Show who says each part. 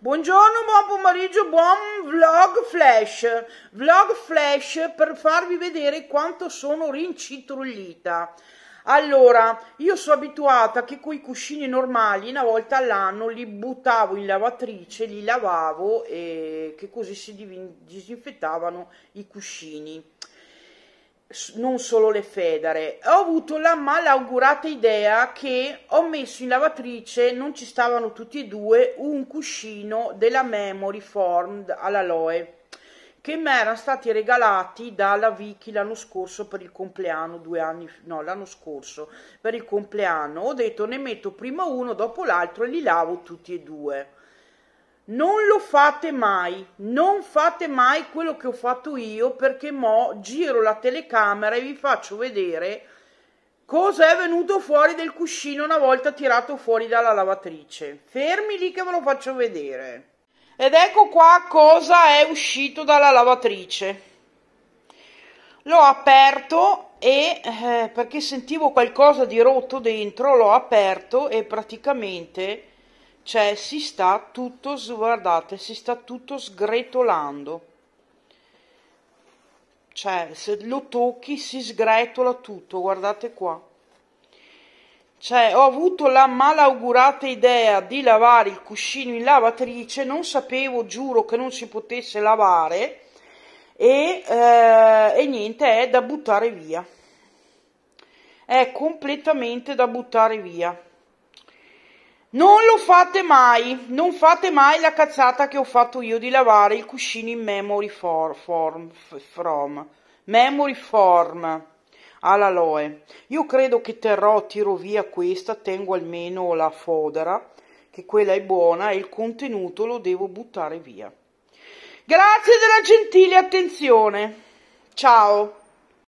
Speaker 1: Buongiorno, buon pomeriggio, buon vlog flash. Vlog flash per farvi vedere quanto sono rincitrullita. Allora, io sono abituata che quei cuscini normali una volta all'anno li buttavo in lavatrice, li lavavo e che così si disinfettavano i cuscini non solo le federe. Ho avuto la malaugurata idea che ho messo in lavatrice, non ci stavano tutti e due, un cuscino della Memory Formed all'aloe che mi erano stati regalati dalla Vicky l'anno scorso per il compleanno, due anni, no l'anno scorso per il compleanno. Ho detto ne metto prima uno, dopo l'altro e li lavo tutti e due non lo fate mai, non fate mai quello che ho fatto io perché mo giro la telecamera e vi faccio vedere cosa è venuto fuori del cuscino una volta tirato fuori dalla lavatrice. Fermi lì che ve lo faccio vedere. Ed ecco qua cosa è uscito dalla lavatrice. L'ho aperto e eh, perché sentivo qualcosa di rotto dentro, l'ho aperto e praticamente cioè si sta tutto, guardate, si sta tutto sgretolando, cioè se lo tocchi si sgretola tutto, guardate qua. Cioè, ho avuto la malaugurata idea di lavare il cuscino in lavatrice, non sapevo, giuro, che non si potesse lavare e, eh, e niente, è da buttare via. È completamente da buttare via. Non lo fate mai, non fate mai la cazzata che ho fatto io di lavare il cuscino in memory for, form, from, memory form all'aloe. Io credo che terrò, tiro via questa, tengo almeno la fodera, che quella è buona e il contenuto lo devo buttare via. Grazie della gentile attenzione. Ciao.